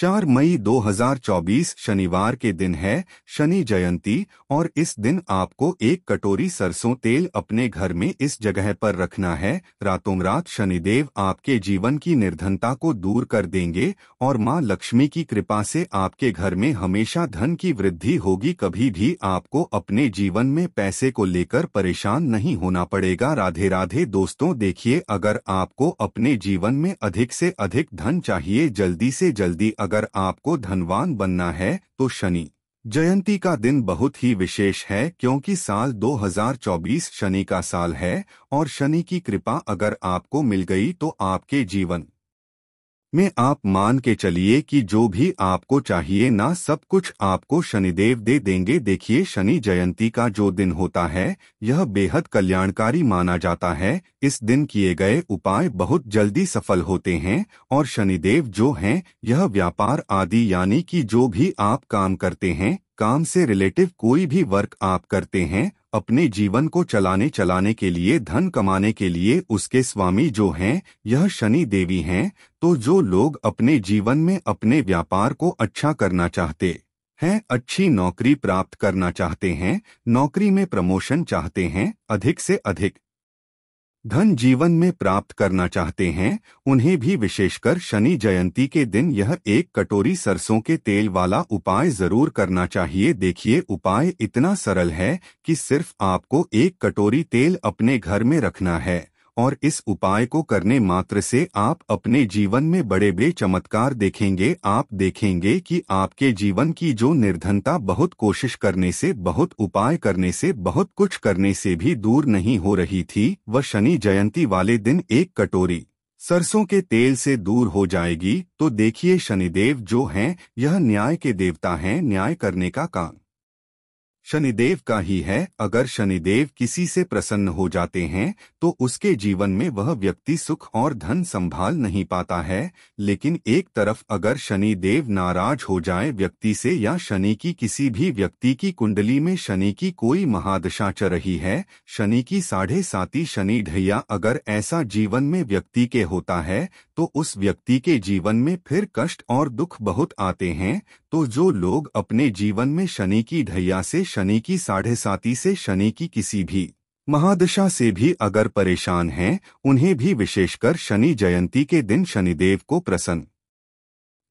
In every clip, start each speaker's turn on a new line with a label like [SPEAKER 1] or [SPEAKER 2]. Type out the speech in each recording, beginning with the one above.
[SPEAKER 1] चार मई 2024 शनिवार के दिन है शनि जयंती और इस दिन आपको एक कटोरी सरसों तेल अपने घर में इस जगह पर रखना है रातों रात शनिदेव आपके जीवन की निर्धनता को दूर कर देंगे और मां लक्ष्मी की कृपा से आपके घर में हमेशा धन की वृद्धि होगी कभी भी आपको अपने जीवन में पैसे को लेकर परेशान नहीं होना पड़ेगा राधे राधे दोस्तों देखिए अगर आपको अपने जीवन में अधिक से अधिक धन चाहिए जल्दी से जल्दी अगर आपको धनवान बनना है तो शनि जयंती का दिन बहुत ही विशेष है क्योंकि साल 2024 शनि का साल है और शनि की कृपा अगर आपको मिल गई तो आपके जीवन में आप मान के चलिए कि जो भी आपको चाहिए ना सब कुछ आपको शनिदेव दे देंगे देखिए शनि जयंती का जो दिन होता है यह बेहद कल्याणकारी माना जाता है इस दिन किए गए उपाय बहुत जल्दी सफल होते हैं और शनिदेव जो हैं यह व्यापार आदि यानी कि जो भी आप काम करते हैं काम से रिलेटिव कोई भी वर्क आप करते हैं अपने जीवन को चलाने चलाने के लिए धन कमाने के लिए उसके स्वामी जो हैं यह शनि देवी हैं तो जो लोग अपने जीवन में अपने व्यापार को अच्छा करना चाहते हैं अच्छी नौकरी प्राप्त करना चाहते हैं नौकरी में प्रमोशन चाहते हैं अधिक से अधिक धन जीवन में प्राप्त करना चाहते हैं उन्हें भी विशेषकर शनि जयंती के दिन यह एक कटोरी सरसों के तेल वाला उपाय जरूर करना चाहिए देखिए उपाय इतना सरल है कि सिर्फ आपको एक कटोरी तेल अपने घर में रखना है और इस उपाय को करने मात्र से आप अपने जीवन में बड़े बड़े चमत्कार देखेंगे आप देखेंगे कि आपके जीवन की जो निर्धनता बहुत कोशिश करने से बहुत उपाय करने से बहुत कुछ करने से भी दूर नहीं हो रही थी वह शनि जयंती वाले दिन एक कटोरी सरसों के तेल से दूर हो जाएगी तो देखिए शनिदेव जो हैं यह न्याय के देवता हैं न्याय करने का काम शनिदेव का ही है अगर शनिदेव किसी से प्रसन्न हो जाते हैं तो उसके जीवन में वह व्यक्ति सुख और धन संभाल नहीं पाता है लेकिन एक तरफ अगर शनि देव नाराज हो जाए व्यक्ति से या शनि की किसी भी व्यक्ति की कुंडली में शनि की कोई महादशा च रही है शनि की साढ़े साती शनि ढैया अगर ऐसा जीवन में व्यक्ति के होता है तो उस व्यक्ति के जीवन में फिर कष्ट और दुख बहुत आते हैं तो जो लोग अपने जीवन में शनि की ढैया से शनि की साढ़े साथी से शनि की किसी भी महादशा से भी अगर परेशान हैं उन्हें भी विशेषकर शनि जयंती के दिन शनिदेव को प्रसन्न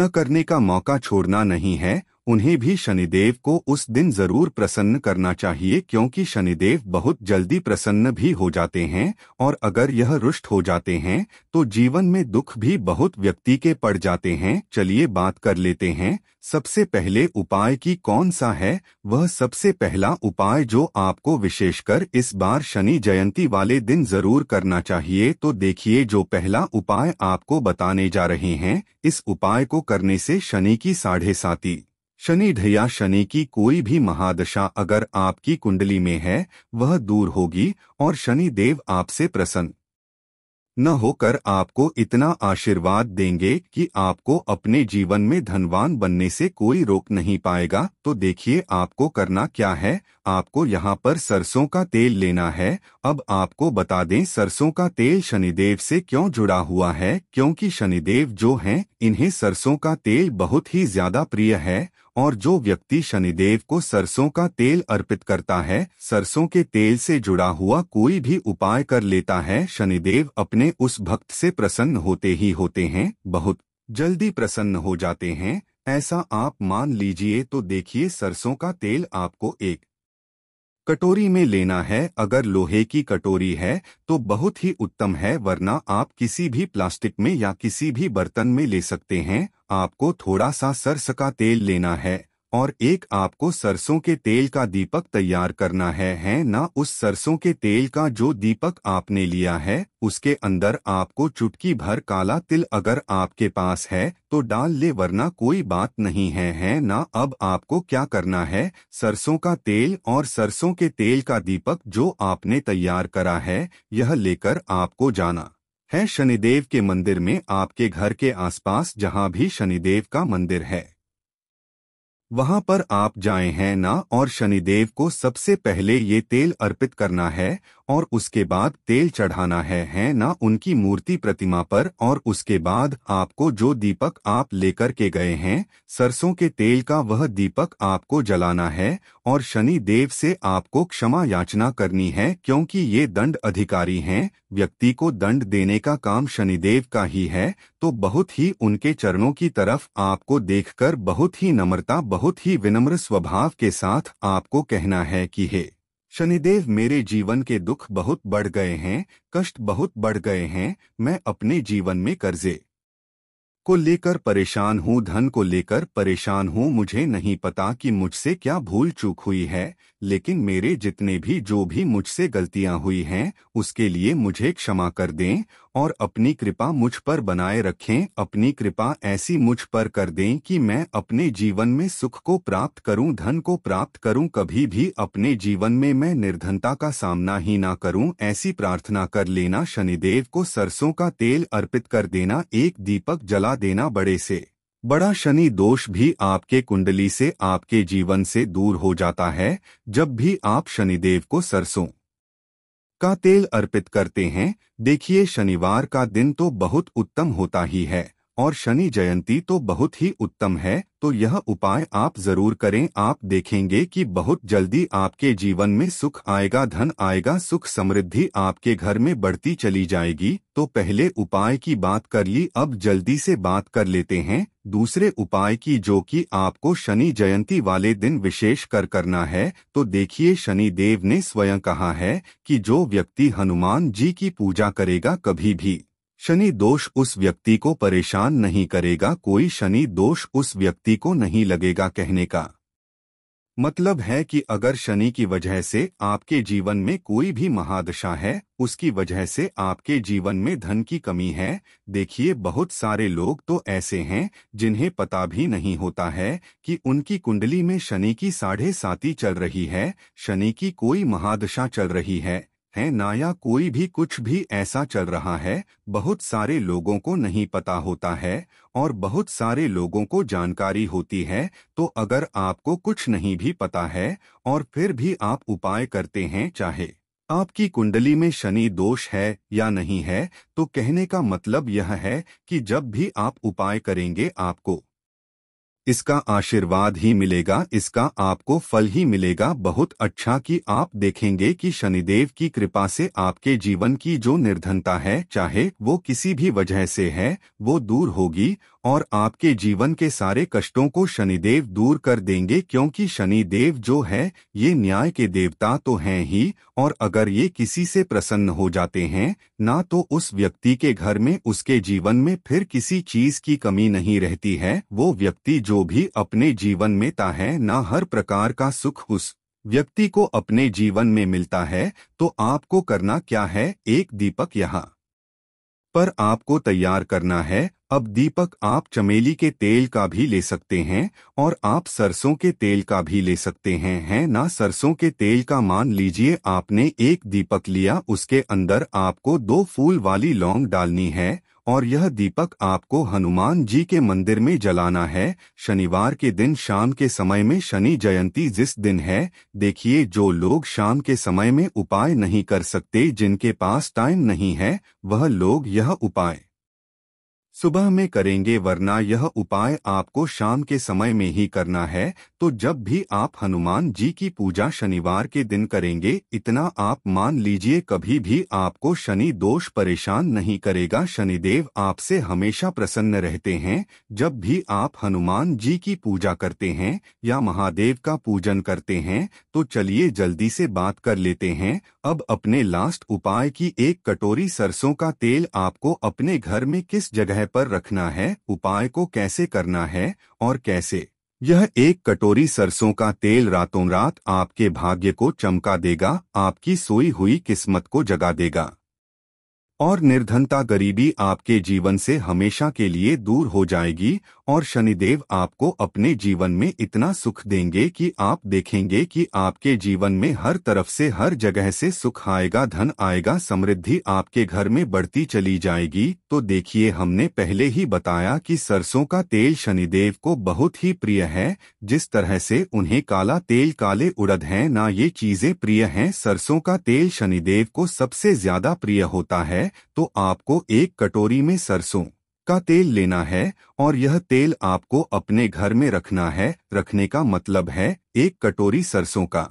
[SPEAKER 1] न करने का मौका छोड़ना नहीं है उन्हें भी शनिदेव को उस दिन जरूर प्रसन्न करना चाहिए क्योंकि शनिदेव बहुत जल्दी प्रसन्न भी हो जाते हैं और अगर यह रुष्ट हो जाते हैं तो जीवन में दुख भी बहुत व्यक्ति के पड़ जाते हैं चलिए बात कर लेते हैं सबसे पहले उपाय की कौन सा है वह सबसे पहला उपाय जो आपको विशेषकर इस बार शनि जयंती वाले दिन जरूर करना चाहिए तो देखिए जो पहला उपाय आपको बताने जा रहे हैं इस उपाय को करने से शनि की साढ़े साती शनि ढैया शनि की कोई भी महादशा अगर आपकी कुंडली में है वह दूर होगी और शनि देव आपसे प्रसन्न न होकर आपको इतना आशीर्वाद देंगे कि आपको अपने जीवन में धनवान बनने से कोई रोक नहीं पाएगा तो देखिए आपको करना क्या है आपको यहाँ पर सरसों का तेल लेना है अब आपको बता दें सरसों का तेल शनिदेव से क्यों जुड़ा हुआ है क्योंकि शनिदेव जो हैं इन्हें सरसों का तेल बहुत ही ज्यादा प्रिय है और जो व्यक्ति शनिदेव को सरसों का तेल अर्पित करता है सरसों के तेल से जुड़ा हुआ कोई भी उपाय कर लेता है शनिदेव अपने उस भक्त से प्रसन्न होते ही होते हैं बहुत जल्दी प्रसन्न हो जाते हैं ऐसा आप मान लीजिए तो देखिए सरसों का तेल आपको एक कटोरी में लेना है अगर लोहे की कटोरी है तो बहुत ही उत्तम है वरना आप किसी भी प्लास्टिक में या किसी भी बर्तन में ले सकते हैं आपको थोड़ा सा सरस का तेल लेना है और एक आपको सरसों के तेल का दीपक तैयार करना है है ना उस सरसों के तेल का जो दीपक आपने लिया है उसके अंदर आपको चुटकी भर काला तिल अगर आपके पास है तो डाल ले वरना कोई बात नहीं है है ना अब आपको क्या करना है सरसों का तेल और सरसों के तेल का दीपक जो आपने तैयार करा है यह लेकर आपको जाना है शनिदेव के मंदिर में आपके घर के आसपास जहाँ भी शनिदेव का मंदिर है वहां पर आप जाए हैं ना और शनिदेव को सबसे पहले ये तेल अर्पित करना है और उसके बाद तेल चढ़ाना है है ना उनकी मूर्ति प्रतिमा पर और उसके बाद आपको जो दीपक आप लेकर के गए हैं सरसों के तेल का वह दीपक आपको जलाना है और शनि देव से आपको क्षमा याचना करनी है क्योंकि ये दंड अधिकारी हैं व्यक्ति को दंड देने का काम शनिदेव का ही है तो बहुत ही उनके चरणों की तरफ आपको देखकर बहुत ही नम्रता बहुत ही विनम्र स्वभाव के साथ आपको कहना है कि है शनिदेव मेरे जीवन के दुख बहुत बढ़ गए हैं कष्ट बहुत बढ़ गए हैं मैं अपने जीवन में कर्जे को लेकर परेशान हूँ धन को लेकर परेशान हूँ मुझे नहीं पता कि मुझसे क्या भूल चूक हुई है लेकिन मेरे जितने भी जो भी मुझसे गलतियां हुई हैं उसके लिए मुझे क्षमा कर दें और अपनी कृपा मुझ पर बनाए रखें अपनी कृपा ऐसी मुझ पर कर दें कि मैं अपने जीवन में सुख को प्राप्त करूं धन को प्राप्त करूं कभी भी अपने जीवन में मैं निर्धनता का सामना ही ना करूं ऐसी प्रार्थना कर लेना शनिदेव को सरसों का तेल अर्पित कर देना एक दीपक जला देना बड़े से बड़ा शनि दोष भी आपके कुंडली से आपके जीवन से दूर हो जाता है जब भी आप शनिदेव को सरसों का तेल अर्पित करते हैं देखिए शनिवार का दिन तो बहुत उत्तम होता ही है और शनि जयंती तो बहुत ही उत्तम है तो यह उपाय आप जरूर करें आप देखेंगे कि बहुत जल्दी आपके जीवन में सुख आएगा धन आएगा सुख समृद्धि आपके घर में बढ़ती चली जाएगी तो पहले उपाय की बात कर ली अब जल्दी से बात कर लेते हैं दूसरे उपाय की जो कि आपको शनि जयंती वाले दिन विशेष कर करना है तो देखिए शनि देव ने स्वयं कहा है कि जो व्यक्ति हनुमान जी की पूजा करेगा कभी भी शनि दोष उस व्यक्ति को परेशान नहीं करेगा कोई शनि दोष उस व्यक्ति को नहीं लगेगा कहने का मतलब है कि अगर शनि की वजह से आपके जीवन में कोई भी महादशा है उसकी वजह से आपके जीवन में धन की कमी है देखिए बहुत सारे लोग तो ऐसे हैं जिन्हें पता भी नहीं होता है कि उनकी कुंडली में शनि की साढ़े साती चल रही है शनि की कोई महादशा चल रही है हैं ना या कोई भी कुछ भी ऐसा चल रहा है बहुत सारे लोगों को नहीं पता होता है और बहुत सारे लोगों को जानकारी होती है तो अगर आपको कुछ नहीं भी पता है और फिर भी आप उपाय करते हैं चाहे आपकी कुंडली में शनि दोष है या नहीं है तो कहने का मतलब यह है कि जब भी आप उपाय करेंगे आपको इसका आशीर्वाद ही मिलेगा इसका आपको फल ही मिलेगा बहुत अच्छा कि आप देखेंगे कि शनिदेव की कृपा से आपके जीवन की जो निर्धनता है चाहे वो किसी भी वजह से है वो दूर होगी और आपके जीवन के सारे कष्टों को शनिदेव दूर कर देंगे क्योंकि शनिदेव जो है ये न्याय के देवता तो हैं ही और अगर ये किसी से प्रसन्न हो जाते हैं ना तो उस व्यक्ति के घर में उसके जीवन में फिर किसी चीज की कमी नहीं रहती है वो व्यक्ति जो भी अपने जीवन में ता है ना हर प्रकार का सुख उस व्यक्ति को अपने जीवन में मिलता है तो आपको करना क्या है एक दीपक यहाँ पर आपको तैयार करना है अब दीपक आप चमेली के तेल का भी ले सकते हैं और आप सरसों के तेल का भी ले सकते हैं है ना सरसों के तेल का मान लीजिए आपने एक दीपक लिया उसके अंदर आपको दो फूल वाली लौंग डालनी है और यह दीपक आपको हनुमान जी के मंदिर में जलाना है शनिवार के दिन शाम के समय में शनि जयंती जिस दिन है देखिए जो लोग शाम के समय में उपाय नहीं कर सकते जिनके पास टाइम नहीं है वह लोग यह उपाय सुबह में करेंगे वरना यह उपाय आपको शाम के समय में ही करना है तो जब भी आप हनुमान जी की पूजा शनिवार के दिन करेंगे इतना आप मान लीजिए कभी भी आपको शनि दोष परेशान नहीं करेगा शनिदेव आपसे हमेशा प्रसन्न रहते हैं जब भी आप हनुमान जी की पूजा करते हैं या महादेव का पूजन करते हैं तो चलिए जल्दी से बात कर लेते हैं अब अपने लास्ट उपाय की एक कटोरी सरसों का तेल आपको अपने घर में किस जगह पर रखना है उपाय को कैसे करना है और कैसे यह एक कटोरी सरसों का तेल रातों रात आपके भाग्य को चमका देगा आपकी सोई हुई किस्मत को जगा देगा और निर्धनता गरीबी आपके जीवन से हमेशा के लिए दूर हो जाएगी और शनिदेव आपको अपने जीवन में इतना सुख देंगे कि आप देखेंगे कि आपके जीवन में हर तरफ से हर जगह से सुख आएगा धन आएगा समृद्धि आपके घर में बढ़ती चली जाएगी तो देखिए हमने पहले ही बताया कि सरसों का तेल शनिदेव को बहुत ही प्रिय है जिस तरह से उन्हें काला तेल काले उड़द है ना ये चीजें प्रिय है सरसों का तेल शनिदेव को सबसे ज्यादा प्रिय होता है तो आपको एक कटोरी में सरसों का तेल लेना है और यह तेल आपको अपने घर में रखना है रखने का मतलब है एक कटोरी सरसों का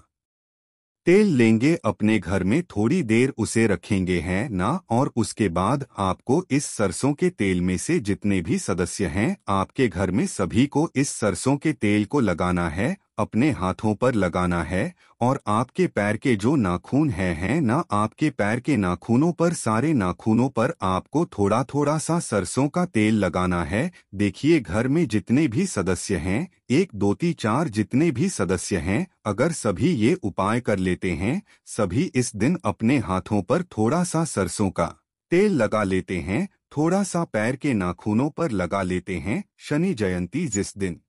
[SPEAKER 1] तेल लेंगे अपने घर में थोड़ी देर उसे रखेंगे हैं ना और उसके बाद आपको इस सरसों के तेल में से जितने भी सदस्य हैं आपके घर में सभी को इस सरसों के तेल को लगाना है अपने हाथों पर लगाना है और आपके पैर के जो नाखून हैं हैं ना आपके पैर के नाखूनों पर सारे नाखूनों पर आपको थोड़ा थोड़ा सा सरसों का तेल लगाना है देखिए घर में जितने भी सदस्य हैं एक दो ती चार जितने भी सदस्य हैं अगर सभी ये उपाय कर लेते हैं सभी इस दिन अपने हाथों पर थोड़ा सा सरसों का तेल लगा लेते हैं थोड़ा सा पैर के नाखूनों पर लगा लेते हैं शनि जयंती जिस दिन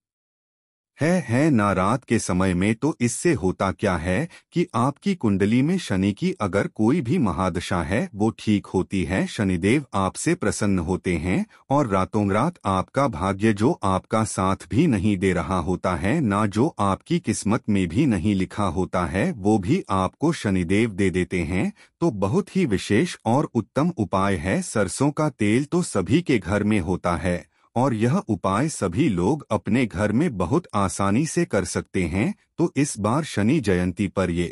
[SPEAKER 1] है है ना रात के समय में तो इससे होता क्या है कि आपकी कुंडली में शनि की अगर कोई भी महादशा है वो ठीक होती है शनिदेव आपसे प्रसन्न होते हैं और रातों रात आपका भाग्य जो आपका साथ भी नहीं दे रहा होता है ना जो आपकी किस्मत में भी नहीं लिखा होता है वो भी आपको शनिदेव दे देते हैं तो बहुत ही विशेष और उत्तम उपाय है सरसों का तेल तो सभी के घर में होता है और यह उपाय सभी लोग अपने घर में बहुत आसानी से कर सकते हैं तो इस बार शनि जयंती पर ये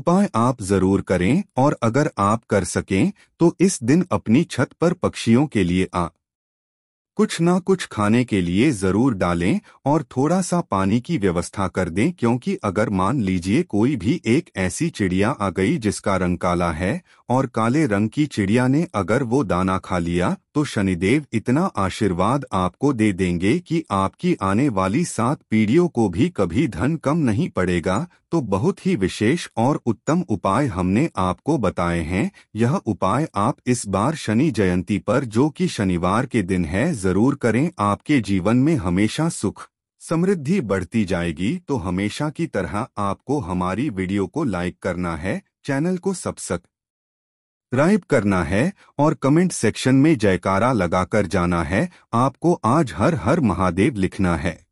[SPEAKER 1] उपाय आप जरूर करें और अगर आप कर सकें तो इस दिन अपनी छत पर पक्षियों के लिए आ कुछ ना कुछ खाने के लिए ज़रूर डालें और थोड़ा सा पानी की व्यवस्था कर दें क्योंकि अगर मान लीजिए कोई भी एक ऐसी चिड़िया आ गई जिसका रंग काला है और काले रंग की चिड़िया ने अगर वो दाना खा लिया तो शनिदेव इतना आशीर्वाद आपको दे देंगे कि आपकी आने वाली सात पीढ़ियों को भी कभी धन कम नहीं पड़ेगा तो बहुत ही विशेष और उत्तम उपाय हमने आपको बताए हैं यह उपाय आप इस बार शनि जयंती पर जो कि शनिवार के दिन है जरूर करें आपके जीवन में हमेशा सुख समृद्धि बढ़ती जाएगी तो हमेशा की तरह आपको हमारी वीडियो को लाइक करना है चैनल को सब्सक्राइब राइब करना है और कमेंट सेक्शन में जयकारा लगाकर जाना है आपको आज हर हर महादेव लिखना है